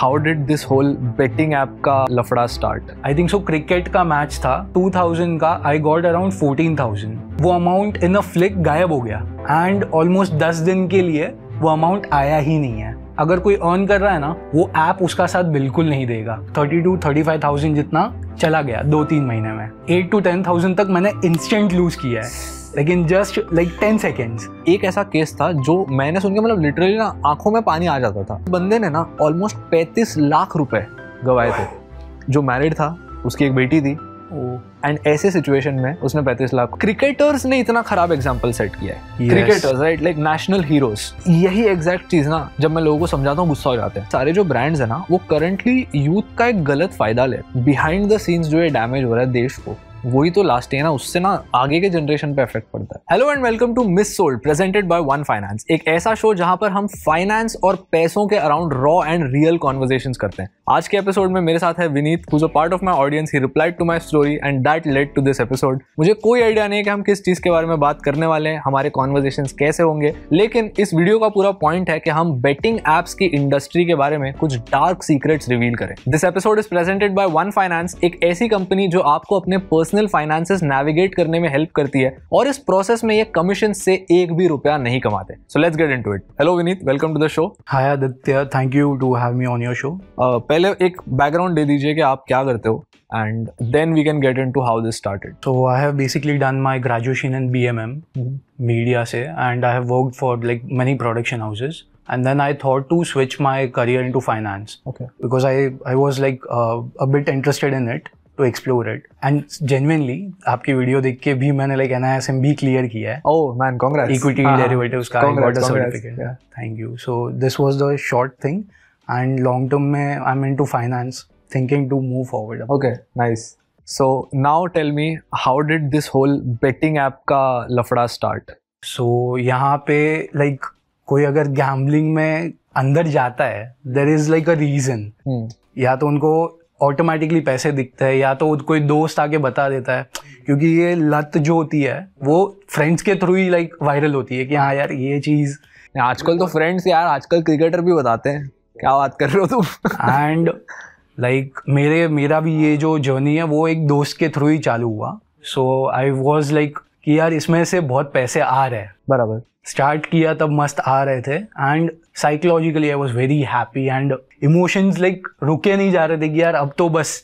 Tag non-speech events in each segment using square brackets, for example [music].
How did this whole betting app का लफड़ा start I think so cricket का match था 2000 का आई गॉट अराउंड 14,000 वो अमाउंट इन अ फ्लिक गायब हो गया एंड ऑलमोस्ट 10 दिन के लिए वो अमाउंट आया ही नहीं है अगर कोई अर्न कर रहा है ना वो ऐप उसका साथ बिल्कुल नहीं देगा thirty two thirty five thousand जितना चला गया दो तीन महीने में एट टू टेन थाउजेंड तक मैंने इंस्टेंट लूज किया है like in just like ten seconds एक ऐसा केस था जो मैंने सुन के मतलब लिटरली ना आंखों में पानी आ जाता था बंदे ने ना ऑलमोस्ट पैंतीस लाख रुपए गवाए थे जो मैरिड था उसकी एक बेटी थी एंड ऐसे सिचुएशन में उसने 35 लाख क्रिकेटर्स ने इतना खराब एग्जाम्पल सेट किया है cricketers right like national heroes यही एग्जैक्ट चीज ना जब मैं लोगों को समझाता हूँ गुस्सा हो जाते हैं सारे जो ब्रांड्स है ना वो करंटली यूथ का एक गलत फायदा ले बिहाइंड द सीन्स जो है डैमेज हो रहा है देश को वही तो लास्ट है ना उससे ना आगे के जनरेशन पे इफेक्ट पड़ता है hello and welcome to mis sold presented by One Finance एक ऐसा शो जहां पर हम फाइनेंस और पैसों के around raw and real conversation करते हैं आज के एपिसोड में मेरे साथ है Vineet who's a part of my audience he replied to my story and that led to this episode मुझे कोई आइडिया नहीं है कि हम किस चीज़ के बारे में बात करने वाले हैं हमारे कॉन्वर्जेशन कैसे होंगे लेकिन इस वीडियो का पूरा पॉइंट है कि हम बेटिंग एप्स की इंडस्ट्री के बारे में कुछ डार्क सीक्रेट्स रिवील करें this episode is presented by One Finance एक ऐसी कंपनी जो आपको अपने पर्सनल फाइनेंसेस नेविगेट करने में हेल्प करती है और इस प्रोसेस में ये कमीशन से एक भी रुपया नहीं कमाते so let's get in it hello Vineet welcome to the show hi Aditya thank you to have me on your show पहले एक बैकग्राउंड दे दीजिए कि आप क्या करते हो and then we can get into how this started so I have basically done my graduation in B M M media से and I have work for like many production houses and then I thought to switch my career into finance because I I was like a interested in it to explore it and genuinely आपकी video देख के भी मैंने like N I S M B clear किया है equity derivative thank you so this was the short thing and long term में I mean to finance thinking to move forward okay nice so now tell me how did this whole betting app का लफड़ा start so यहाँ पे like कोई अगर gambling में अंदर जाता है there is like a reason या तो उनको ऑटोमेटिकली पैसे दिखते हैं या तो कोई दोस्त आके बता देता है क्योंकि ये लत जो होती है वो फ्रेंड्स के थ्रू ही लाइक वायरल होती है कि हाँ यार ये चीज़ आजकल तो फ्रेंड्स यार आजकल क्रिकेटर भी बताते हैं क्या बात कर रहे हो तुम एंड लाइक मेरे मेरा भी ये जो जर्नी है वो एक दोस्त के थ्रू ही चालू हुआ सो आई वॉज लाइक कि यार इसमें से बहुत पैसे आ रहे हैं बराबर स्टार्ट किया तब मस्त आ रहे थे and psychologically I was very happy and emotions like रुके नहीं जा रहे थे कि यार अब तो बस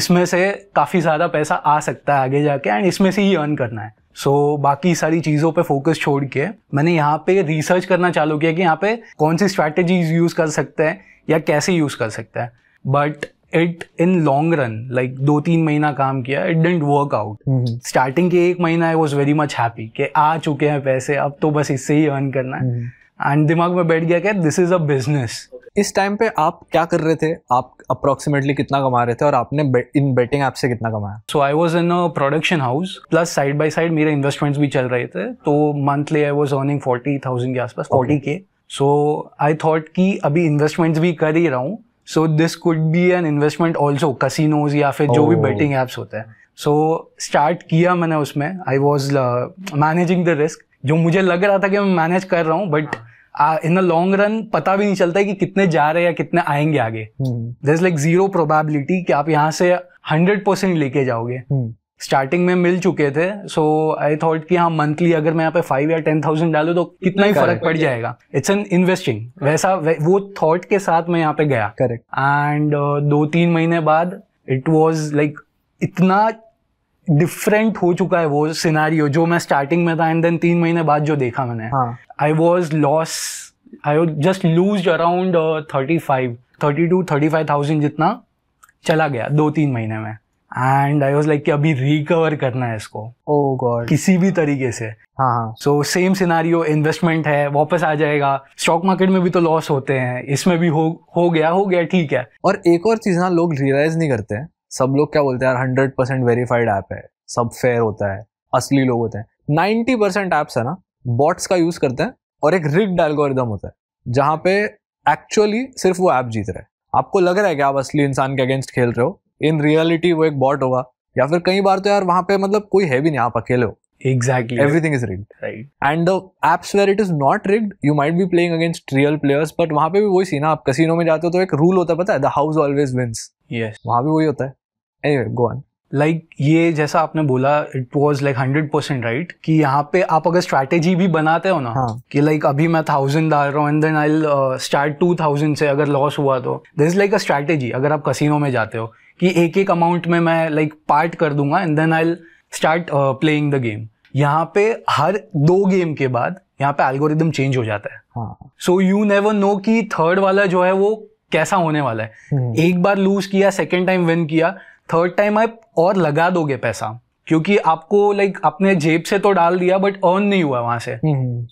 इसमें से काफ़ी ज़्यादा पैसा आ सकता है आगे जाके एंड इसमें से ही अर्न करना है सो so, बाकी सारी चीज़ों पे फोकस छोड़ के मैंने यहाँ पे रिसर्च करना चालू किया कि यहाँ पे कौन सी स्ट्रैटेजीज यूज़ कर सकते हैं या कैसे यूज़ कर सकते हैं but it in long run like दो तीन महीना काम किया it didn't work out starting के एक महीना I was very much happy कि आ चुके हैं पैसे अब तो बस इससे ही अर्न करना है एंड हम्म। mm-hmm. दिमाग में बैठ गया कि दिस इज़ अ बिजनेस इस टाइम पे आप क्या कर रहे थे आप अप्रोक्सीमेटली कितना कमा रहे थे और आपने इन बेटिंग ऐप से कितना कमाया so I was in production house plus side by side मेरे इन्वेस्टमेंट्स भी चल रहे थे तो monthly I was earning forty thousand के आसपास फोर्टी के सो आई थॉट कि अभी इन्वेस्टमेंट्स भी कर ही रहा हूँ so this could be an investment also casinos या फिर जो भी बेटिंग oh. ऐप्स होते हैं सो so, स्टार्ट किया मैंने उसमें I was managing the risk जो मुझे लग रहा था कि मैं मैनेज कर रहा हूँ but in the long run पता भी नहीं चलता है कि कितने जा रहे हैं या कितने आएंगे आगे there is like zero probability कि आप यहाँ से हंड्रेड परसेंट लेके जाओगे स्टार्टिंग हम्म। में मिल चुके थे सो आई थॉट कि हाँ मंथली अगर मैं यहाँ पे फाइव या टेन थाउजेंड डालू तो कितना ही फर्क पड़ जाएगा इट्स एन इन्वेस्टिंग वैसा वो थॉट के साथ मैं यहाँ पे गया करेक्ट एंड uh, दो तीन महीने बाद इट वॉज लाइक इतना डिफरेंट हो चुका है वो सिनारियो जो मैं स्टार्टिंग में था एंड देन तीन महीने बाद जो देखा मैंने I was loss I just lose around thirty five thirty two thirty five thousand जितना चला गया दो तीन महीने में एंड आई वॉज लाइक अभी रिकवर करना है इसको oh God. किसी भी तरीके से हाँ सो सेम सिनारियो इन्वेस्टमेंट है वापस आ जाएगा स्टॉक मार्केट में भी तो लॉस होते हैं इसमें भी हो हो गया हो गया ठीक है और एक और चीज ना लोग रियलाइज नहीं करते हैं सब लोग क्या बोलते हैं यार हंड्रेड परसेंट वेरीफाइड ऐप है सब फेयर होता है असली लोग होते हैं नाइन्टी परसेंट ऐप्स है ना बॉट्स का यूज करते हैं और एक रिग्ड एल्गोरिदम होता है जहाँ पे एक्चुअली सिर्फ वो ऐप जीत रहे हैं आपको लग रहा है कि आप असली इंसान के अगेंस्ट खेल रहे हो इन रियलिटी वो एक बॉट होगा या फिर कई बार तो यार वहाँ पे मतलब कोई है भी नहीं आप अकेले हो exactly everything is rigged right and the apps where it is not rigged you might be playing against real players but वहां पे भी वही सीन आप कसिनो में जाते हो तो एक रूल होता है पता है the house always wins yes वहां भी वही होता है एनीवे गो ऑन लाइक ये जैसा आपने बोला it was like hundred percent right कि यहाँ पे आप अगर स्ट्रैटेजी भी बनाते हो ना हाँ. कि लाइक like, अभी मैं थाउजेंड डाल रहा हूँ and then I start two thousand से अगर लॉस हुआ तो this is like a strategy अगर आप कसिनो में जाते हो कि एक एक अमाउंट में मैं लाइक like, पार्ट कर दूंगा and then I start playing the game यहाँ पे हर दो गेम के बाद यहाँ पे एल्गोरिदम चेंज हो जाता है सो यू नेवर नो कि थर्ड वाला जो है वो कैसा होने वाला है hmm. एक बार लूज किया सेकेंड टाइम विन किया थर्ड टाइम आप और लगा दोगे पैसा क्योंकि आपको लाइक like, आपने जेब से तो डाल दिया बट अर्न नहीं हुआ वहां से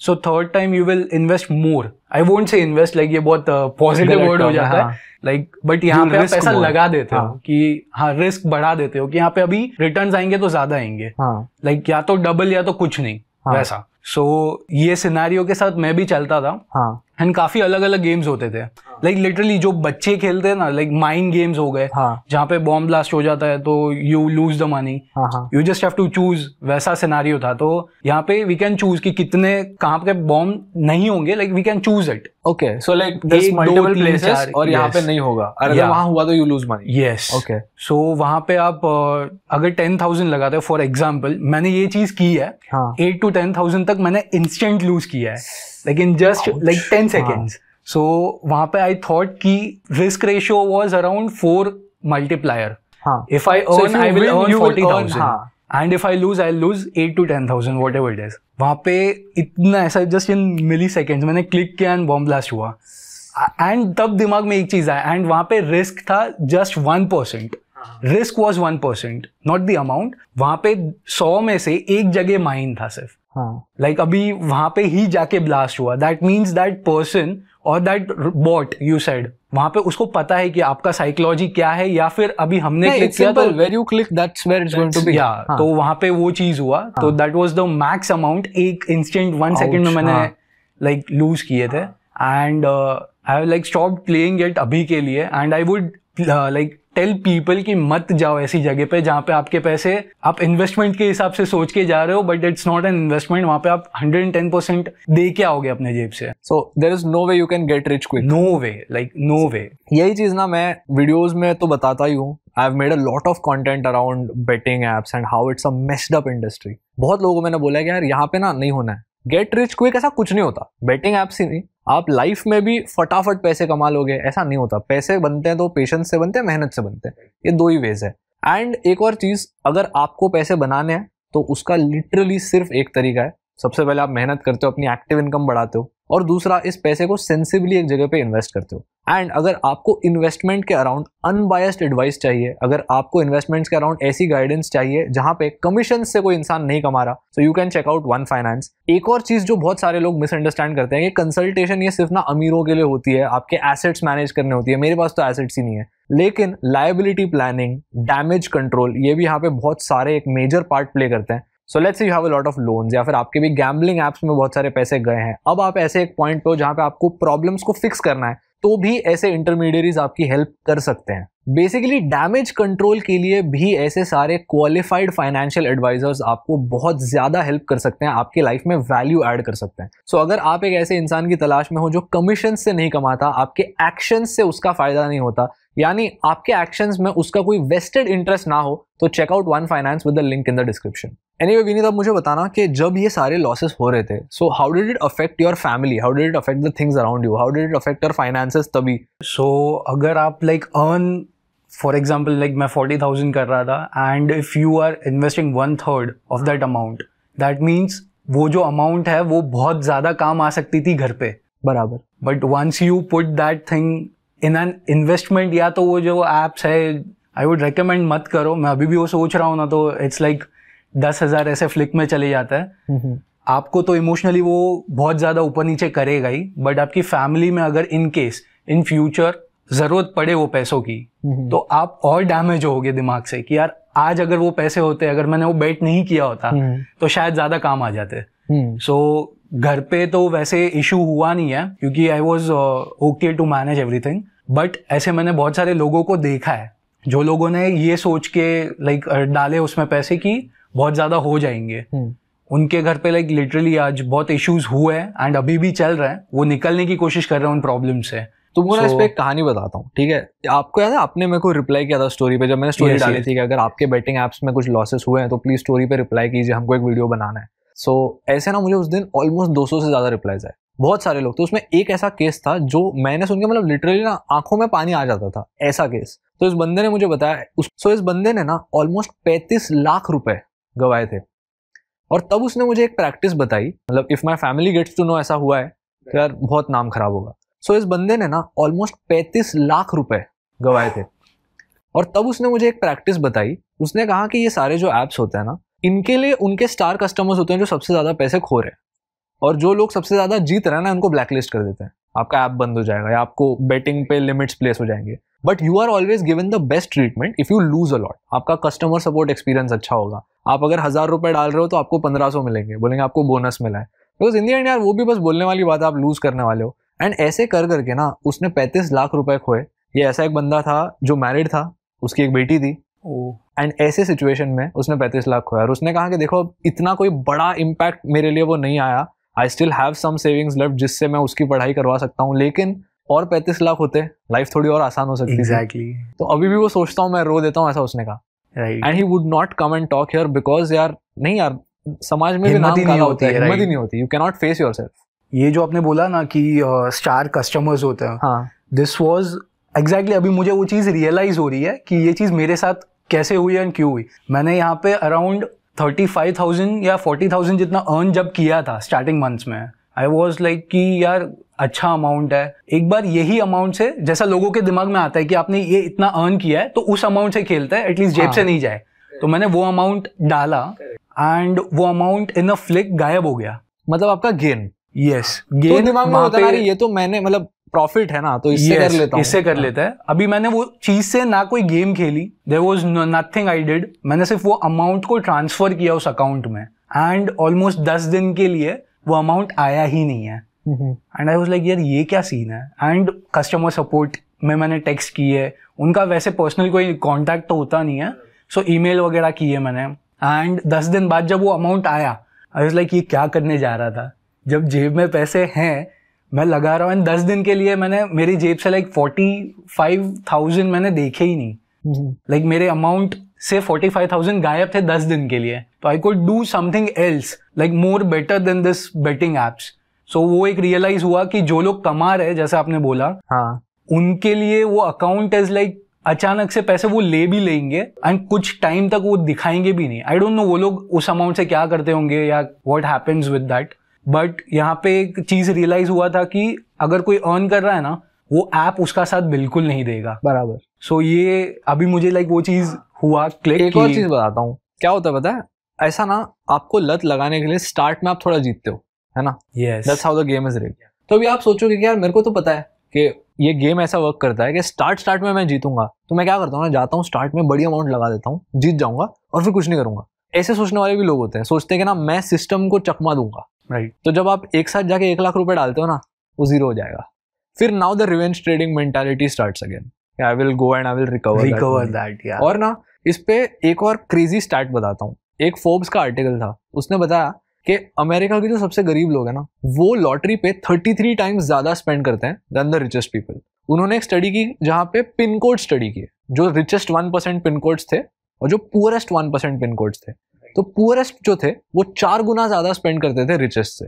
so third time you will invest more I won't say invest like ये बहुत पॉजिटिव uh, वर्ड हो जाता है लाइक बट यहाँ पे आप पैसा लगा देते हाँ. हो कि हाँ रिस्क बढ़ा देते हो कि यहाँ पे अभी रिटर्न आएंगे तो ज्यादा आएंगे लाइक हाँ. like, या तो डबल या तो कुछ नहीं हाँ. वैसा सो so, ये सिनारियों के साथ मैं भी चलता था एंड हाँ काफी अलग अलग गेम्स होते थे लाइक हाँ। like, लिटरली जो बच्चे खेलते हैं ना लाइक माइंड गेम्स हो गए हाँ. जहाँ पे बॉम्ब ब्लास्ट हो जाता है तो you lose the money you just have to choose वैसा सिनारियो था तो यहाँ पे वी कैन चूज कि कितने कहाँ पे बॉम्ब नहीं होंगे like we can choose it okay so like multiple places और यहाँ पे नहीं होगा अगर yeah. हुआ तो you lose money yes okay so वहाँ पे आप अगर टेन थाउजेंड लगाते हो फॉर एग्जाम्पल मैंने ये चीज की है एट टू टेन थाउजेंड तक मैंने इंस्टेंट लूज किया है लेकिन just like ten seconds so वहां पे आई थॉट कि risk ratio was around four multiplier if I earn I will earn forty thousand and if I lose I lose eight to ten thousand whatever days वहां पे इतना ऐसा just in millisecond मैंने click किया and bomb blast हुआ and तब दिमाग में एक चीज आया एंड वहां पे रिस्क था just one percent risk was one percent not the amount वहां पे सौ में से एक जगह माइन था सिर्फ हाँ लाइक like अभी वहां पे ही जाके ब्लास्ट हुआ दैट मीन्स दैट पर्सन और दैट बॉट यू सेड वहां पे उसको पता है कि आपका साइकोलॉजी क्या है या फिर अभी हमने क्लिक किया तो you click that's it's going to be या तो वहां पे वो चीज हुआ हाँ. तो that was the max amount एक इंस्टेंट वन सेकंड में मैंने लाइक हाँ। लूज किए थे and I like stop playing it अभी के लिए and I would like tell people कि मत जाओ ऐसी जगह पे जहाँ पे आपके पैसे आप इन्वेस्टमेंट के हिसाब से सोच के जा रहे हो but it's not an investment वहाँ पे आप 110 परसेंट दे के आओगे अपने जेब से so there is no way you can get rich quick no way like no way यही चीज ना मैं वीडियोज में तो बताता ही हूँ I have made a lot of content around betting apps and how it's a messed up industry बहुत लोगों मैंने बोला कि यार यहाँ पे ना नहीं होना है गेट रिच क्विक ऐसा कुछ नहीं होता बेटिंग ऐप्स ही नहीं आप लाइफ में भी फटाफट पैसे कमा लोगे ऐसा नहीं होता पैसे बनते हैं तो पेशेंस से बनते हैं मेहनत से बनते हैं ये दो ही वेज है एंड एक और चीज़ अगर आपको पैसे बनाने हैं तो उसका लिटरली सिर्फ एक तरीका है सबसे पहले आप मेहनत करते हो अपनी एक्टिव इनकम बढ़ाते हो और दूसरा इस पैसे को सेंसिबली एक जगह पे इन्वेस्ट करते हो एंड अगर आपको इन्वेस्टमेंट के अराउंड अनबायस्ड एडवाइस चाहिए अगर आपको इन्वेस्टमेंट्स के अराउंड ऐसी गाइडेंस चाहिए जहां पे कमीशन से कोई इंसान नहीं कमा रहा so you can check out One Finance एक और चीज जो बहुत सारे लोग मिसअंडरस्टैंड करते हैं कि कंसल्टेशन ये सिर्फ ना अमीरों के लिए होती है आपके एसेट्स मैनेज करने होती है मेरे पास तो एसेट्स ही नहीं है लेकिन लाइबिलिटी प्लानिंग डैमेज कंट्रोल ये भी यहाँ पे बहुत सारे एक मेजर पार्ट प्ले करते हैं so let's you have a lot of loans या फिर आपके भी गैम्बलिंग एप्स में बहुत सारे पैसे गए हैं अब आप ऐसे एक पॉइंट पे हो जहाँ पे आपको प्रॉब्लम्स को फिक्स करना है तो भी ऐसे इंटरमीडियरीज आपकी हेल्प कर सकते हैं बेसिकली डैमेज कंट्रोल के लिए भी ऐसे सारे क्वालिफाइड फाइनेंशियल एडवाइजर्स आपको बहुत ज़्यादा हेल्प कर सकते हैं आपके लाइफ में वैल्यू ऐड कर सकते हैं सो so, अगर आप एक ऐसे इंसान की तलाश में हो जो कमीशन से नहीं कमाता आपके एक्शन से उसका फ़ायदा नहीं होता यानी आपके एक्शन में उसका कोई वेस्टेड इंटरेस्ट ना हो तो check out One Finance with the link in the description anyway Vineet अब मुझे बताना कि जब ये सारे लॉसेस हो रहे थे so how did it affect your family how did it affect the things around you how did it affect your finances तभी सो अगर आप like earn for example like मैं फोर्टी थाउजेंड कर रहा था and if you are investing one third of that amount that means वो जो amount है वो बहुत ज़्यादा काम आ सकती थी घर पे बराबर but once you put that thing in an investment या तो वो जो एप्स है आई वुड रिकमेंड मत करो मैं अभी भी वो सोच रहा हूँ ना तो इट्स लाइक दस हजार ऐसे फ्लिक में चले जाता है आपको तो इमोशनली वो बहुत ज़्यादा ऊपर नीचे करेगा ही बट आपकी फैमिली में अगर इन केस इन फ्यूचर ज़रूरत पड़े वो पैसों की तो आप और डैमेज गए दिमाग से कि यार आज अगर वो पैसे होते अगर मैंने वो बेट नहीं किया होता हम्म। तो शायद ज़्यादा काम आ जाते सो हम्म। घर पे तो वैसे इशू हुआ नहीं है क्योंकि I was okay to manage everything but ऐसे मैंने बहुत सारे लोगों को देखा है जो लोगों ने ये सोच के लाइक like, डाले उसमें पैसे की बहुत ज़्यादा हो जाएंगे हम्म। उनके घर पे लाइक लिटरली आज बहुत इश्यूज हुए हैं एंड अभी भी चल रहे हैं वो निकलने की कोशिश कर रहे हैं उन प्रॉब्लम से तो मैं so, इस पर एक कहानी बताता हूँ ठीक है आपको याद है आपने मेरे को रिप्लाई किया था स्टोरी पे जब मैंने स्टोरी yes, डाली yes. थी कि अगर आपके बैटिंग एप्स में कुछ लॉसेस हुए हैं तो प्लीज़ स्टोरी पे रिप्लाई कीजिए हमको एक वीडियो बनाना है सो so, ऐसे ना मुझे उस दिन ऑलमोस्ट दो से ज़्यादा रिप्लाईज आए बहुत सारे लोग तो उसमें एक ऐसा केस था जो मैंने सुन के मतलब लिटरली ना आंखों में पानी आ जाता था ऐसा केस तो इस बंदे ने मुझे बताया उस सो इस बंदे ने ना ऑलमोस्ट पैंतीस लाख रुपए गवाए थे और तब उसने मुझे एक प्रैक्टिस बताई मतलब if my family gets to know ऐसा हुआ है तो यार बहुत नाम खराब होगा सो so, इस बंदे ने ना ऑलमोस्ट पैंतीस लाख रुपए गवाए थे और तब उसने मुझे एक प्रैक्टिस बताई उसने कहा कि ये सारे जो ऐप्स होते हैं ना इनके लिए उनके स्टार कस्टमर्स होते हैं जो सबसे ज़्यादा पैसे खो रहे हैं और जो लोग सबसे ज़्यादा जीत रहे हैं ना उनको ब्लैकलिस्ट कर देते हैं आपका ऐप बंद हो जाएगा या आपको बेटिंग पे लिमिट्स प्लेस हो जाएंगे but you are always given the best treatment if you lose a lot आपका कस्टमर सपोर्ट एक्सपीरियंस अच्छा होगा आप अगर हज़ार रुपए डाल रहे हो तो आपको पंद्रह सौ मिलेंगे बोलेंगे आपको बोनस मिला है बिकॉज इन यार वो भी बस बोलने वाली बात है आप लूज़ करने वाले हो एंड ऐसे कर करके ना उसने पैंतीस लाख रुपए खोए ये ऐसा एक बंदा था जो मैरिड था उसकी एक बेटी थी एंड oh. ऐसे सिचुएशन में उसने पैंतीस लाख खोया और उसने कहा कि देखो इतना कोई बड़ा इम्पैक्ट मेरे लिए वो नहीं आया I still have some savings left जिससे मैं उसकी पढ़ाई करवा सकता हूँ लेकिन और पैंतीस लाख होते लाइफ थोड़ी और आसान हो सकती है exactly. तो अभी भी वो सोचता हूँ मैं रो देता हूँ ऐसा उसने कहा and he would not come and talk here because यार नहीं यार समाज में भी नाम ही नहीं होती है हिम्मत ही नहीं होती you can not face yourself ये जो आपने बोला ना कि स्टार कस्टमर्स होते हैं दिस वाज एग्जैक्टली अभी मुझे वो चीज़ रियलाइज हो रही है कि ये चीज़ मेरे साथ कैसे हुई एंड क्यों हुई मैंने यहाँ पे अराउंड थर्टी फाइव थाउजेंड या फोर्टी थाउजेंड जितना अर्न जब किया था स्टार्टिंग मंथ्स में आई वॉज लाइक कि यार अच्छा अमाउंट है एक बार यही अमाउंट से जैसा लोगों के दिमाग में आता है कि आपने ये इतना अर्न किया है तो उस अमाउंट से खेलता है एटलीस्ट जेब से हाँ। नहीं जाए तो मैंने वो अमाउंट डाला एंड वो अमाउंट इन अ फ्लिक गायब हो गया मतलब आपका गेन यस गेन तो दिमाग में होता है ये तो मैंने मतलब प्रॉफिट है ना तो इससे कर लेता इससे कर हाँ। लेता है अभी मैंने वो चीज से ना कोई गेम खेली there was nothing I did मैंने सिर्फ वो अमाउंट को ट्रांसफर किया उस अकाउंट में एंड ऑलमोस्ट दस दिन के लिए वो अमाउंट आया ही नहीं है एंड आई वॉज लाइक यार ये क्या सीन है एंड कस्टमर सपोर्ट में मैंने टेक्स्ट की है उनका वैसे पर्सनल कोई कॉन्टैक्ट तो होता नहीं है सो ई मेल वगैरह की है मैंने एंड दस दिन बाद जब वो अमाउंट आया आई वॉज लाइक ये क्या करने जा रहा था जब जेब में पैसे हैं मैं लगा रहा हूँ एंड दस दिन के लिए मैंने मेरी जेब से लाइक फोर्टी फाइव थाउजेंड मैंने देखे ही नहीं लाइक mm-hmm. मेरे अमाउंट से फोर्टी फाइव थाउजेंड गायब थे दस दिन के लिए तो I could do something else like more better than this betting apps so so, वो एक रियलाइज हुआ कि जो लोग कमा रहे जैसे आपने बोला हाँ उनके लिए वो अकाउंट इज लाइक अचानक से पैसे वो ले भी लेंगे एंड कुछ टाइम तक वो दिखाएंगे भी नहीं आई डोंट नो वो लोग उस अमाउंट से क्या करते होंगे या what happens with that but यहाँ पे एक चीज रियलाइज हुआ था कि अगर कोई अर्न कर रहा है ना वो ऐप उसका साथ बिल्कुल नहीं देगा बराबर सो so, ये अभी मुझे लाइक वो चीज हुआ क्लिक एक और चीज बताता हूँ क्या होता है पता है ऐसा ना आपको लत लगाने के लिए स्टार्ट में आप थोड़ा जीतते हो है ना that's how the game is rig तो अभी आप सोचोगे कि यार मेरे को तो पता है कि ये गेम ऐसा वर्क करता है कि स्टार्ट स्टार्ट में मैं जीतूंगा तो मैं क्या करता हूँ ना जाता हूँ स्टार्ट में बड़ी अमाउंट लगा देता हूँ जीत जाऊंगा और फिर कुछ नहीं करूंगा ऐसे सोचने वाले भी लोग होते हैं सोचते हैं कि ना मैं सिस्टम को चकमा दूंगा राइट तो जब आप एक साथ जाके एक लाख रुपए डालते हो ना वो जीरो हो जाएगा फिर now the revenge trading mentality start again I will go and I will recover recover that और ना इस पे एक और क्रेजी स्टार्ट बताता हूँ एक फोर्ब्स का आर्टिकल था उसने बताया कि अमेरिका के जो सबसे गरीब लोग हैं ना वो लॉटरी पे 33 टाइम्स ज़्यादा स्पेंड करते हैं दैन द रिचेस्ट पीपल उन्होंने एक स्टडी की जहाँ पे पिन कोड स्टडी किए जो richest one percent pin codes थे और जो poorest one percent pin codes थे तो पुअरेस्ट जो थे वो चार गुना ज़्यादा स्पेंड करते थे रिचेस्ट से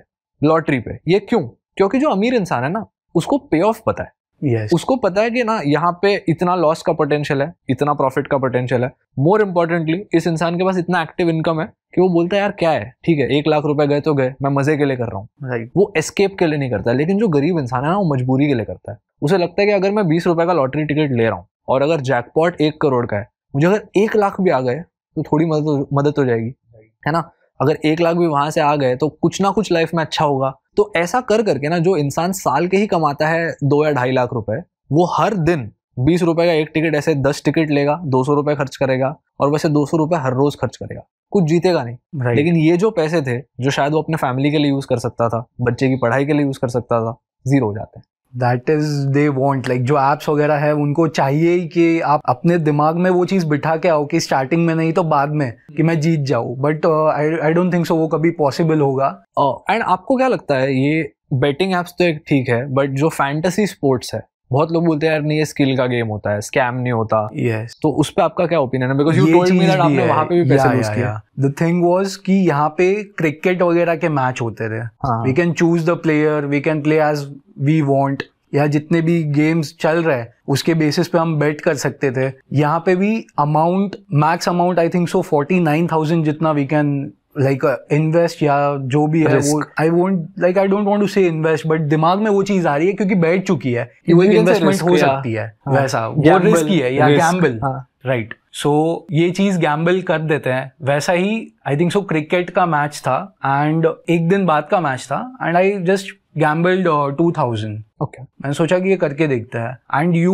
लॉटरी पे ये क्यों क्योंकि जो अमीर इंसान है ना उसको पे ऑफ पता है yes. उसको पता है कि ना यहाँ पे इतना लॉस का पोटेंशियल है इतना प्रॉफिट का पोटेंशियल है मोर इम्पोर्टेंटली इस इंसान के पास इतना एक्टिव इनकम है कि वो बोलता है यार क्या है ठीक है एक लाख रुपए गए तो गए मैं मजे के लिए कर रहा हूँ वो एस्केप के लिए नहीं करता लेकिन जो गरीब इंसान है ना वो मजबूरी के लिए करता है उसे लगता है कि अगर मैं बीस रुपए का लॉटरी टिकट ले रहा हूँ और अगर जैकपॉट एक करोड़ का है मुझे अगर एक लाख भी आ गए तो थोड़ी मदद मदद हो जाएगी है ना अगर एक लाख भी वहां से आ गए तो कुछ ना कुछ लाइफ में अच्छा होगा तो ऐसा कर करके ना जो इंसान साल के ही कमाता है दो या ढाई लाख रुपए वो हर दिन बीस रुपए का एक टिकट ऐसे दस टिकट लेगा दो सौ रुपए खर्च करेगा और वैसे दो सौ रुपए हर रोज खर्च करेगा कुछ जीतेगा नहीं right. लेकिन ये जो पैसे थे जो शायद वो अपने फैमिली के लिए यूज कर सकता था बच्चे की पढ़ाई के लिए यूज कर सकता था जीरो हो जाते हैं that is they want like जो एप्स वगैरह है उनको चाहिए कि आप अपने दिमाग में वो चीज़ बिठा के आओ कि स्टार्टिंग में नहीं तो बाद में कि मैं जीत जाऊँ but I don't think so वो कभी पॉसिबल होगा एंड uh, oh, आपको क्या लगता है ये बेटिंग एप्स तो एक ठीक है बट जो फैंटेसी स्पोर्ट्स है बहुत लोग बोलते हैं यार नहीं ये स्किल का गेम होता है स्कैम नहीं होता yes. तो उस पर आपका क्या ओपिनियन है because you told me that आपने वहां पे भी पैसे लूज किए द थिंग वाज कि यहाँ पे क्रिकेट वगैरह के मैच होते थे we can choose the player we can play as we want या जितने भी गेम्स चल रहे हैं उसके बेसिस पे हम बेट कर सकते थे यहाँ पे भी amount max amount I think so forty nine thousand जितना we can like invest uh, या जो भी है वो I won't like I don't want to say invest but दिमाग में वो चीज आ रही है क्योंकि बैठ चुकी है कि वो इन्वेस्टमेंट हो सकती है हाँ. वैसा वो रिस्क है या गैम्बल राइट सो ये चीज गैम्बल कर देते हैं वैसा ही आई थिंक सो क्रिकेट का मैच था एंड एक दिन बाद का मैच था and I just gambled two thousand okay मैंने सोचा कि ये करके देखते हैं एंड यू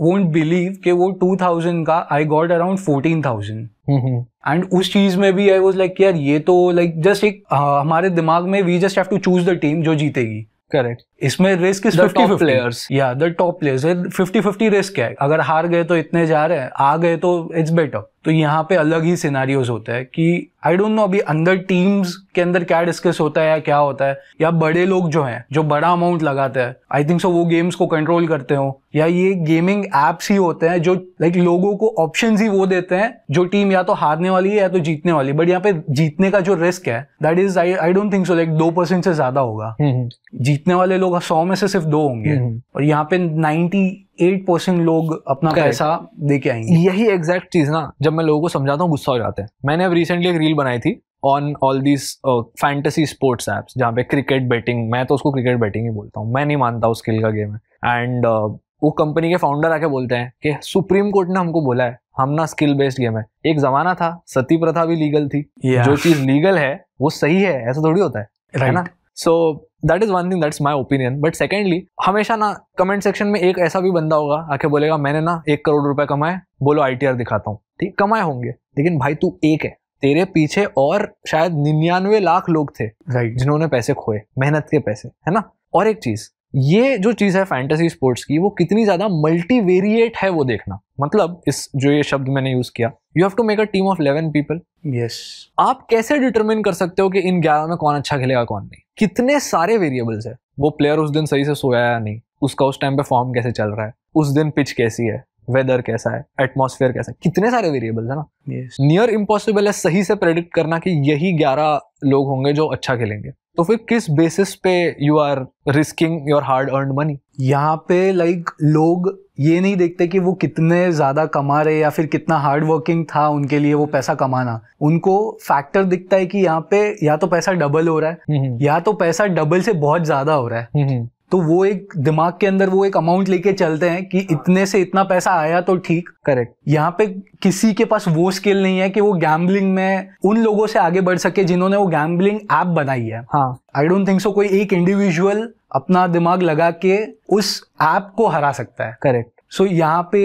वोंट बिलीव कि वो टू थाउजेंड का I got around fourteen thousand and उस चीज में भी आई वॉज लाइक यार ये तो लाइक जस्ट एक हाँ, हमारे दिमाग में we just have to choose the team जो जीतेगी करेक्ट इसमें रिस्क इज फिफ्टी प्लेयर्स या the top players fifty fifty risk है अगर हार गए तो इतने जा रहे हैं आ गए तो इट्स बेटर तो यहाँ पे अलग ही सिनारियोज होते हैं कि आई डोंट नो अभी अंदर टीम्स के अंदर क्या डिस्कस होता है या क्या होता है या बड़े लोग जो हैं जो बड़ा अमाउंट लगाते हैं आई थिंक सो वो गेम्स को कंट्रोल करते हो या ये गेमिंग एप्स ही होते हैं जो लाइक like, लोगों को ऑप्शन ही वो देते हैं जो टीम या तो हारने वाली है या तो जीतने वाली बट यहाँ पे जीतने का जो रिस्क है that is I I don't think so like दो परसेंट से ज्यादा होगा हम्म, हम्म। जीतने वाले लोग लोग सौ में से सिर्फ दो होंगे हम्म। और यहाँ पे नाइनटी एट परसेंट लोग अपना पैसा दे के आएंगे यही एग्जैक्ट चीज ना जब मैं लोगों को समझाता हूँ गुस्सा हो जाते हैं मैंने अब रिसेंटली एक रील बनाई थी on all these fantasy sports apps जहाँ पे क्रिकेट बैटिंग मैं तो उसको क्रिकेट बैटिंग ही बोलता हूँ मैं नहीं मानता उस खेल का गेम है एंड uh, वो कंपनी के फाउंडर आके बोलते हैं कि सुप्रीम कोर्ट ने हमको बोला है हम ना स्किल बेस्ड गेम है एक जमाना था सती प्रथा भी लीगल थी yeah. जो चीज लीगल है वो सही है ऐसा थोड़ी होता है right. है ना so that is one thing that's my opinion but secondly हमेशा ना कमेंट सेक्शन में एक ऐसा भी बंदा होगा आके बोलेगा मैंने ना एक करोड़ रुपए कमाए बोलो आई दिखाता हूँ ठीक कमाए होंगे लेकिन भाई तू एक है तेरे पीछे और शायद निन्यानवे लाख लोग थे राइट right. जिन्होंने पैसे खोए मेहनत के पैसे है ना और एक चीज ये जो चीज़ है फैंटेसी स्पोर्ट्स की वो कितनी ज़्यादा मल्टीवेरिएट है वो देखना मतलब इस जो ये शब्द मैंने यूज़ किया you have to make a team of eleven people yes आप कैसे डिटरमिन कर सकते हो कि इन ग्यारह में कौन अच्छा खेलेगा कौन नहीं कितने सारे वेरिएबल्स है वो प्लेयर उस दिन सही से सोया या नहीं उसका उस टाइम पे फॉर्म कैसे चल रहा है उस दिन पिच कैसी है वेदर कैसा है एटमोसफेयर कैसा है कितने सारे वेरिएबल्स है ना नियर yes. इम्पॉसिबल है सही से प्रेडिक्ट करना कि यही ग्यारह लोग होंगे जो अच्छा खेलेंगे तो फिर किस बेसिस पे you are risking your hard earn money यहाँ पे लाइक like, लोग ये नहीं देखते कि वो कितने ज़्यादा कमा रहे या फिर कितना हार्ड वर्किंग था उनके लिए वो पैसा कमाना उनको फैक्टर दिखता है कि यहाँ पे या तो पैसा डबल हो रहा है हम्म, हम्म। या तो पैसा डबल से बहुत ज़्यादा हो रहा है हम्म, तो वो एक दिमाग के अंदर वो एक अमाउंट लेके चलते हैं कि हाँ। इतने से इतना पैसा आया तो ठीक करेक्ट यहाँ पे किसी के पास वो स्किल नहीं है कि वो गैम्बलिंग में उन लोगों से आगे बढ़ सके जिन्होंने वो गैम्बलिंग ऐप बनाई है हाँ आई डोंट थिंक सो कोई एक इंडिविजुअल अपना दिमाग लगा के उस ऐप को हरा सकता है करेक्ट सो so, यहाँ पे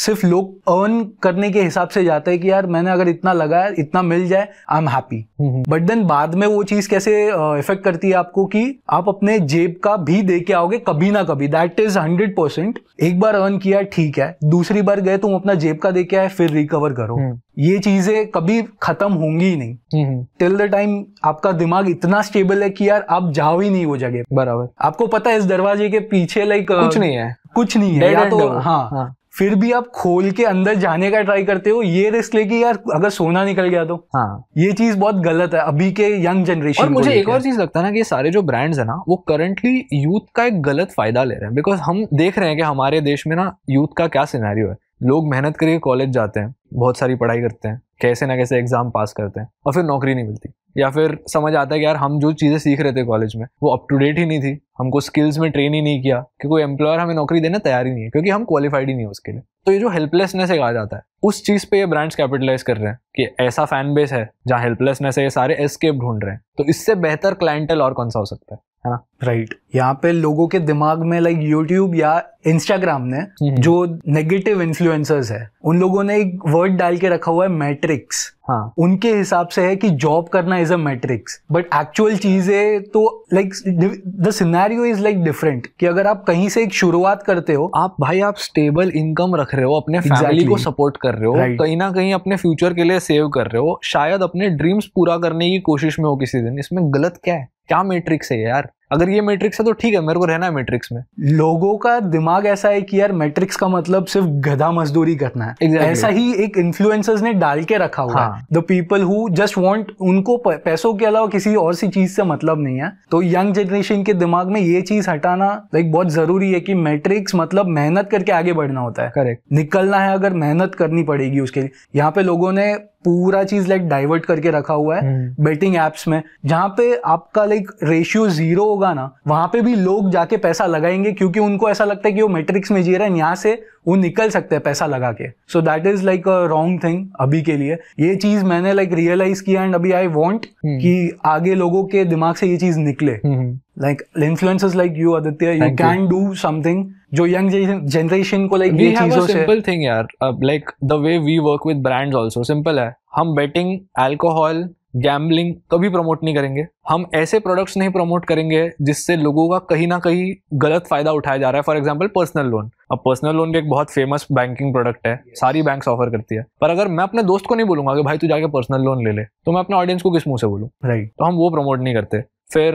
सिर्फ लोग अर्न करने के हिसाब से जाते हैं कि यार मैंने अगर इतना लगाया इतना मिल जाए I am happy but then बाद में वो चीज कैसे इफेक्ट uh, करती है आपको कि आप अपने जेब का भी दे के आओगे कभी ना कभी दैट इज हंड्रेड परसेंट एक बार अर्न किया ठीक है दूसरी बार गए तुम अपना जेब का दे के आए फिर रिकवर करो हम्म। ये चीजें कभी खत्म होंगी ही नहीं टिल द टाइम आपका दिमाग इतना स्टेबल है कि यार आप जाओ ही नहीं वो जगह बराबर आपको पता है इस दरवाजे के पीछे लाइक कुछ नहीं है कुछ नहीं है या तो हाँ, हाँ फिर भी आप खोल के अंदर जाने का ट्राई करते हो ये रिस्क लेके यार अगर सोना निकल गया तो हाँ ये चीज बहुत गलत है अभी के यंग जनरेशन और मुझे एक और चीज लगता है ना कि सारे जो ब्रांड्स है ना वो करंटली यूथ का एक गलत फायदा ले रहे हैं बिकॉज हम देख रहे हैं कि हमारे देश में ना यूथ का क्या सिनेरियो है लोग मेहनत करके कॉलेज जाते हैं बहुत सारी पढ़ाई करते हैं कैसे ना कैसे एग्ज़ाम पास करते हैं और फिर नौकरी नहीं मिलती या फिर समझ आता है कि यार हम जो चीज़ें सीख रहे थे कॉलेज में वो अप टू डेट ही नहीं थी हमको स्किल्स में ट्रेन ही नहीं किया कि कोई एम्प्लॉयर हमें नौकरी देने तैयार ही नहीं है क्योंकि हम क्वालिफाइड ही नहीं है उसके लिए तो ये जो हेल्पलेसनेस एक आ जाता है उस चीज़ पे ये ब्रांड्स कैपिटलाइज कर रहे हैं कि ऐसा फैन बेस है जहाँ हेल्पलेसनेस है ये सारे एस्केप ढूंढ रहे हैं तो इससे बेहतर क्लाइंटल और कौन सा हो सकता है है ना राइट right. यहाँ पे लोगों के दिमाग में लाइक यूट्यूब या इंस्टाग्राम ने हम्म, हम्म। जो नेगेटिव इन्फ्लुएंसर्स है उन लोगों ने एक वर्ड डाल के रखा हुआ है मैट्रिक्स हाँ उनके हिसाब से है कि जॉब करना is a matrix but actual चीज है तो like the scenario is like different कि अगर आप कहीं से एक शुरुआत करते हो आप भाई आप स्टेबल इनकम रख रहे हो अपने फैमिली exactly. को सपोर्ट कर रहे हो right. कहीं ना कहीं अपने फ्यूचर के लिए सेव कर रहे हो शायद अपने ड्रीम्स पूरा करने की कोशिश में हो किसी दिन इसमें गलत क्या है क्या मैट्रिक्स है यार अगर ये मैट्रिक्स है तो ठीक है मेरे को रहना है मैट्रिक्स में लोगों का दिमाग ऐसा है कि यार मैट्रिक्स का मतलब सिर्फ गधा मजदूरी करना है exactly. ऐसा ही एक इन्फ्लुएंसर्स ने डाल के रखा हुआ है the people who just want उनको पैसों के अलावा किसी और सी चीज से मतलब नहीं है तो यंग जनरेशन के दिमाग में ये चीज हटाना लाइक बहुत जरूरी है कि मैट्रिक्स मतलब मेहनत करके आगे बढ़ना होता है करेक्ट निकलना है अगर मेहनत करनी पड़ेगी उसके लिए यहाँ पे लोगों ने पूरा चीज लाइक डाइवर्ट करके रखा हुआ है बेटिंग हम्म। एप्स में जहाँ पे आपका लाइक रेशियो जीरो होगा होगा ना वहां पे भी लोग जाके पैसा लगाएंगे क्योंकि उनको ऐसा लगता है कि वो मैट्रिक्स में जी रहे हैं यहाँ से वो निकल सकते हैं पैसा लगा के so that is like a wrong thing अभी के लिए ये चीज मैंने लाइक रियलाइज किया एंड अभी आई वॉन्ट हम्म। कि आगे लोगों के दिमाग से ये चीज निकले like influencers like you Aditya you can do something जो यंग जनरेशन को लाइक सिंपल थिंग यार like the way we work with brands also simple है हम बेटिंग अल्कोहल गैम्बलिंग कभी प्रमोट नहीं करेंगे हम ऐसे प्रोडक्ट्स नहीं प्रमोट करेंगे जिससे लोगों का कहीं ना कहीं गलत फायदा उठाया जा रहा है फॉर एग्जाम्पल पर्सनल लोन अब पर्सनल लोन भी एक बहुत फेमस बैंकिंग प्रोडक्ट है सारी बैंक ऑफर करती है पर अगर मैं अपने दोस्त को नहीं बोलूंगा कि भाई तू जाके पर्सनल लोन ले ले तो मैं अपने ऑडियंस को किस मुंह से बोलूँ राइट right. तो हम वो प्रमोट नहीं करते फिर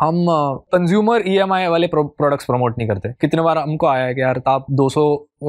हम कंज्यूमर ई e वाले प्रोडक्ट्स प्रमोट नहीं करते कितने बार हमको आया है कि यार तो आप 200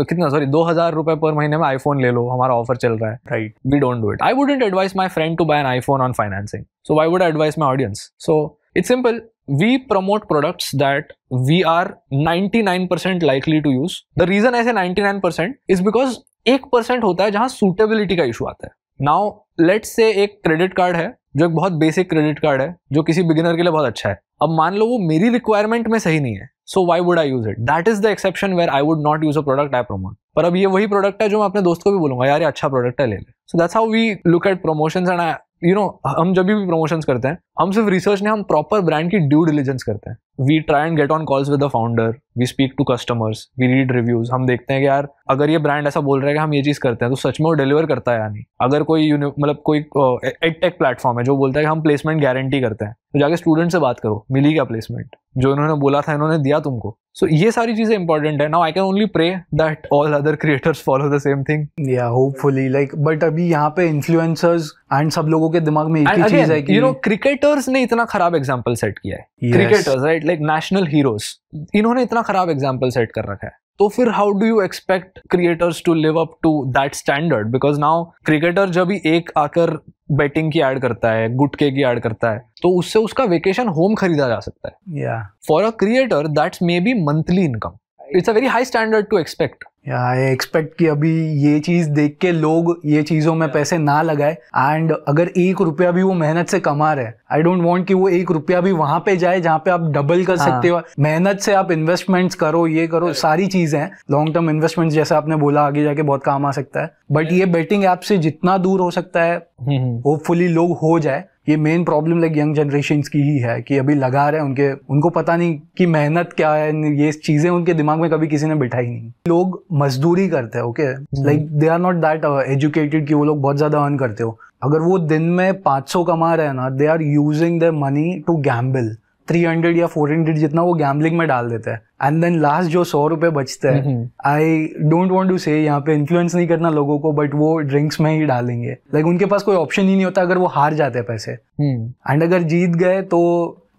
कितना सॉरी दो हजार रुपए पर महीने में आईफोन ले लो हमारा ऑफर चल रहा है right we don't do it I wouldn't advice my friend to buy an iPhone on financing so I would advice my audience so it's simple we promote products that we are 99% likely to use. The reason I say 99% is because एक percent होता है जहां suitability का issue आता है now let से एक credit card है जो एक बहुत बेसिक क्रेडिट कार्ड है जो किसी बिगिनर के लिए बहुत अच्छा है अब मान लो वो मेरी रिक्वायरमेंट में सही नहीं है so why would I use it that is the exception where I would not use a product I promote पर अब ये वही प्रोडक्ट है जो मैं अपने दोस्त को भी बोलूंगा यार ये अच्छा प्रोडक्ट है ले ले so that's how we look at promotion and I you know हम जब भी प्रमोशंस करते हैं हम सिर्फ रिसर्च नहीं हम प्रॉपर ब्रांड की ड्यू डिलीजेंस करते हैं we try and get on calls with the founder we speak to customers we read reviews हम देखते हैं कि यार अगर ये ब्रांड ऐसा बोल रहा है कि हम ये चीज़ करते हैं तो सच में वो डिलीवर करता है या नहीं अगर कोई मतलब कोई एड टेक प्लेटफॉर्म है जो बोलता है कि हम प्लेसमेंट गारंटी करते हैं तो जाके स्टूडेंट से बात करो मिली क्या प्लेसमेंट जो इन्होंने बोला था इन्होंने दिया तुमको सो ये सारी चीज़ें इंपॉर्टेंट है now I can only pray that all other creators follow the same thing या होपफुली लाइक बट अभी यहाँ पे इन्फ्लुएंसर्स एंड सब लोगों के दिमाग में एक ही चीज है कि यू नो क्रिकेटर्स ने इतना खराब एग्जांपल सेट किया है cricketers right like national heroes इन्होंने इतना खराब एग्जांपल सेट कर रखा है तो फिर how do you expect creators to live up to that standard because now cricketer जब भी एक आकर बेटिंग की ऐड करता है गुटके की ऐड करता है तो उससे उसका वेकेशन होम खरीदा जा सकता है for a creator that's may be monthly income it's a very high standard to expect I expect कि अभी ये चीज देख के लोग ये चीजों में पैसे ना लगाए एंड अगर एक रुपया भी वो मेहनत से कमा रहे आई डोंट वांट कि वो एक रुपया भी वहां पे जाए जहाँ पे आप डबल कर हाँ. सकते हो मेहनत से आप इन्वेस्टमेंट्स करो ये करो सारी चीजें हैं लॉन्ग टर्म इन्वेस्टमेंट जैसे आपने बोला आगे जाके बहुत काम आ सकता है बट ये बेटिंग ऐप से जितना दूर हो सकता है होपफुली हम्म, हम्म। लोग हो जाए ये main problem like young generation की ही है कि अभी लगा रहे हैं उनके उनको पता नहीं कि मेहनत क्या है ये चीज़ें उनके दिमाग में कभी किसी ने बिठाई नहीं लोग मजदूरी करते हैं okay like they are not that educated कि वो लोग बहुत ज़्यादा अर्न करते हो अगर वो दिन में 500 कमा रहे हैं ना they are using the money to gamble three hundred या फोर हंड्रेड जितना वो गैम्बलिंग में डाल देता है एंड देन लास्ट जो सौ रुपए बचते हैं आई डोंट वॉन्ट टू से यहाँ पे इन्फ्लुएंस नहीं करना लोगों को बट वो ड्रिंक्स में ही डालेंगे लाइक like, उनके पास कोई ऑप्शन ही नहीं होता अगर वो हार जाते हैं पैसे एंड हम्म। अगर जीत गए तो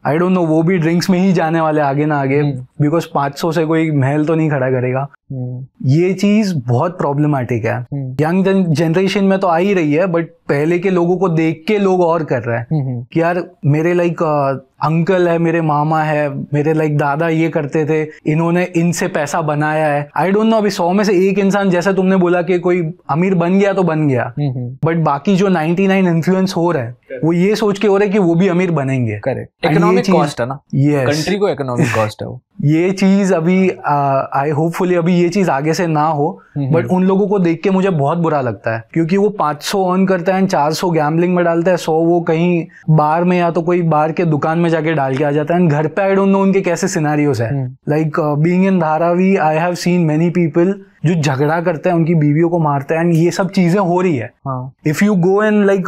आई डोंट नो वो भी ड्रिंक्स में ही जाने वाले आगे ना आगे हम्म। बिकॉज 500 से कोई महल तो नहीं खड़ा करेगा हम्म। ये चीज बहुत प्रॉब्लमेटिक है यंग हम्म। जनरेशन में तो आ ही रही है बट पहले के लोगों को देख के लोग और कर रहे हैं हम्म, कि यार मेरे लाइक अंकल है मेरे मामा है मेरे लाइक दादा ये करते थे इन्होंने इनसे पैसा बनाया है आई डोंट नो अभी सौ में से एक इंसान जैसे तुमने बोला कि कोई अमीर बन गया तो बन गया बट बाकी जो 99 नाइन इन्फ्लुएंस हो रहा है वो ये सोच के हो रहा है कि वो भी अमीर बनेंगे करेक्ट इकोनॉमिक कॉस्ट है ना ये कंट्री को इकोनॉमिक कॉस्ट है वो [laughs] ये चीज़ अभी आई होपफुली अभी ये चीज़ आगे से ना हो बट उन लोगों को देख के मुझे बहुत बुरा लगता है क्योंकि वो 500 अर्न करता है चार सौ गैम्बलिंग में डालता है सौ वो कहीं बार में या तो कोई बार के दुकान में जाके डाल के आ जाता है एंड घर पे आई डोंट नो उनके कैसे सिनारियोज है like being in Dharavi I have seen many people जो झगड़ा करते हैं उनकी बीवियों को मारते हैं एंड ये सब चीजें हो रही है if you go in like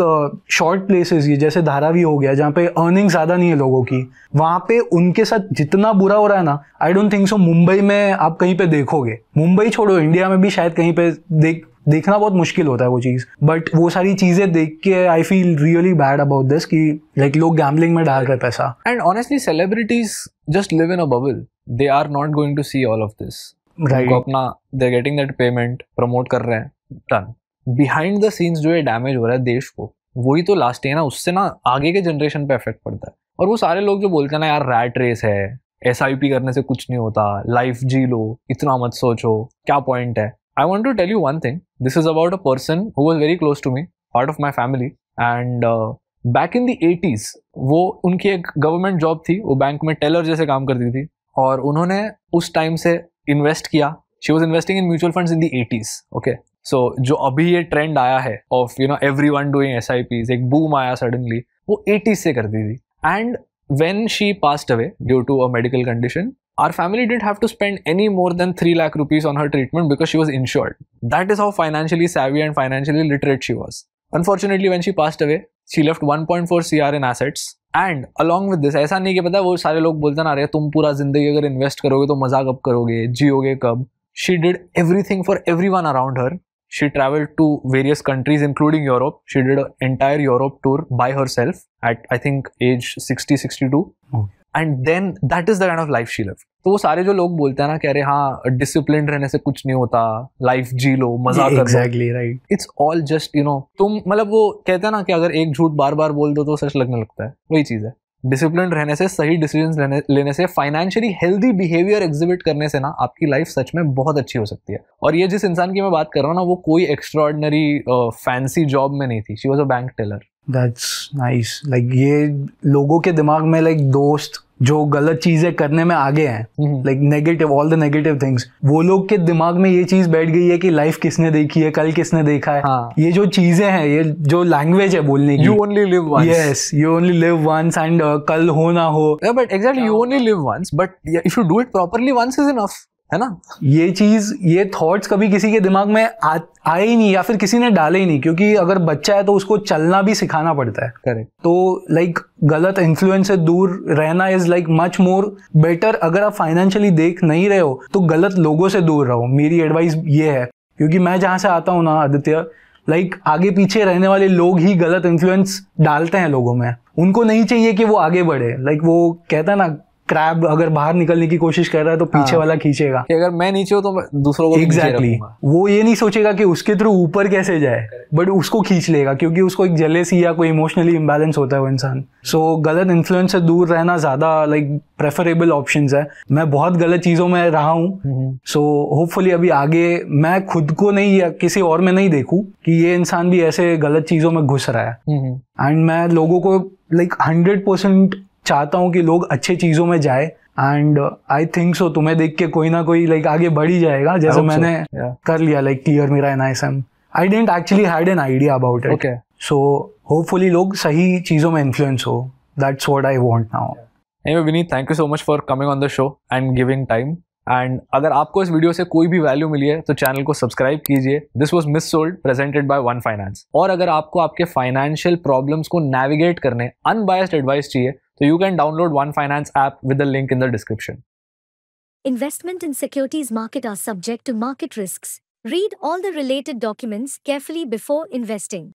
short places ये जैसे धारावी हो गया जहाँ पे अर्निंग ज्यादा नहीं है लोगों की वहां पे उनके साथ जितना बुरा हो रहा है ना I don't think so Mumbai में आप कहीं पे देखोगे मुंबई छोड़ो इंडिया में भी शायद कहीं पे देख देखना बहुत मुश्किल होता है वो चीज़ बट वो सारी चीज़ें देख के I feel really bad about this कि लाइक लोग गैम्बलिंग में डाल रहे पैसा and honestly celebrities just live in a bubble they are not going to see all of this उनको अपना they getting that payment promote कर रहे हैं डन बिहाइंड द सीन्स जो ये डैमेज हो रहा है देश को वही तो लास्ट है ना उससे ना आगे के जनरेशन पे इफेक्ट पड़ता है और वो सारे लोग जो बोलते हैं ना यार रैट रेस है एस करने से कुछ नहीं होता लाइफ जी लो इतना मत सोचो क्या पॉइंट है I want to tell you one thing this is about a person who was very close to me part of my family and back in the eighties वो उनकी एक गवर्नमेंट जॉब थी वो बैंक में Taylor जैसे काम करती थी और उन्होंने उस टाइम से इन्वेस्ट किया she was investing in mutual fund in the eighties okay so जो अभी ये ट्रेंड आया है of you know everyone doing S I Ps एक बूम आया सडनली वो एटीज से करती थी and when she pass away due to a medical condition our family डिट have to spend any more than three lakh rupees on her treatment because she was insured that is how financially savvy and financially literate she was unfortunately when she pass away she left one point four C R in assets and along with this ऐसा नहीं कि पता वो सारे लोग बोलते ना रहे तुम पूरा जिंदगी अगर इन्वेस्ट करोगे तो मजा कब करोगे जियोगे कब she did everything for everyone around her she travel to various countries including Europe she did entire Europe tour by herself at I think age sixty sixty two and then that is the kind of life she live तो वो सारे जो लोग बोलते हैं ना कह रहे हाँ डिसिप्लिन रहने से कुछ नहीं होता लाइफ जी लो मजा कर exactly right it's all just you know तुम मतलब वो कहते हैं ना कि अगर एक झूठ बार बार बोल दो तो सच लगने लगता है वही चीज़ है डिसिप्लिन रहने से सही डिसीजन लेने से फाइनेंशियली हेल्दी बिहेवियर एग्जिबिट करने से ना आपकी लाइफ सच में बहुत अच्छी हो सकती है और ये जिस इंसान की मैं बात कर रहा हूँ ना वो कोई एक्स्ट्रॉर्डनरी फैंसी जॉब में नहीं थी she was a bank teller that's nice like ये लोगों के दिमाग में लाइक like, दोस्त जो गलत चीजें करने में आगे हैं like negative all the negative things वो लोग के दिमाग में ये चीज बैठ गई है कि लाइफ किसने देखी है कल किसने देखा है हाँ. ये जो चीजें हैं ये जो लैंग्वेज है बोलने की you only live once yes you only live once and कल हो ना हो but exactly you only live once but if you do it properly once is enough है ना ये चीज ये थॉट्स कभी किसी के दिमाग में आए ही नहीं या फिर किसी ने डाले ही नहीं क्योंकि अगर बच्चा है तो उसको चलना भी सिखाना पड़ता है करेक्ट तो लाइक like, गलत इन्फ्लुएंस से दूर रहना is like much more better अगर आप फाइनेंशियली देख नहीं रहे हो तो गलत लोगों से दूर रहो मेरी एडवाइस ये है क्योंकि मैं जहाँ से आता हूँ ना आदित्य लाइक like, आगे पीछे रहने वाले लोग ही गलत इन्फ्लुएंस डालते हैं लोगों में उनको नहीं चाहिए कि वो आगे बढ़े लाइक like, वो कहता है ना क्रैब अगर बाहर निकलने की कोशिश कर रहा है तो पीछे हाँ। वाला खींचेगा अगर मैं नीचे हूँ तो दूसरों को एग्जैक्टली वो ये नहीं सोचेगा कि उसके थ्रू ऊपर कैसे जाए बट उसको खींच लेगा क्योंकि उसको एक जलेसी या कोई इमोशनली इम्बेलेंस होता है वो इंसान सो so, गलत इन्फ्लुएंस से दूर रहना ज़्यादा लाइक प्रेफरेबल ऑप्शन है मैं बहुत गलत चीज़ों में रहा हूँ सो हम्म। होपफुली अभी आगे मैं खुद को नहीं या किसी और में नहीं देखू कि ये इंसान भी ऐसे गलत चीज़ों में घुस रहा है एंड हम्म। मैं लोगों को लाइक हंड्रेड परसेंट चाहता हूँ कि लोग अच्छे चीज़ों में जाए एंड आई थिंक सो तुम्हें देख के कोई ना कोई लाइक like, आगे बढ़ ही जाएगा जैसे मैंने so. yeah. कर लिया लाइक क्लियर मेरा and I am I didn't actually had an idea about it so hopefully लोग सही चीज़ों में इन्फ्लुएंस हो that's what I want now anyway Vineet thank you so much for coming on the show and giving time and अगर आपको इस video से कोई भी वैल्यू मिली है तो चैनल को सब्सक्राइब कीजिए this was miss sold presented by One Finance और अगर आपको आपके फाइनेंशियल प्रॉब्लम्स को नेविगेट करने अनबायस्ड एडवाइस चाहिए So you can download One Finance app with the link in the description. Investment in securities market are subject to market risks. Read all the related documents carefully before investing.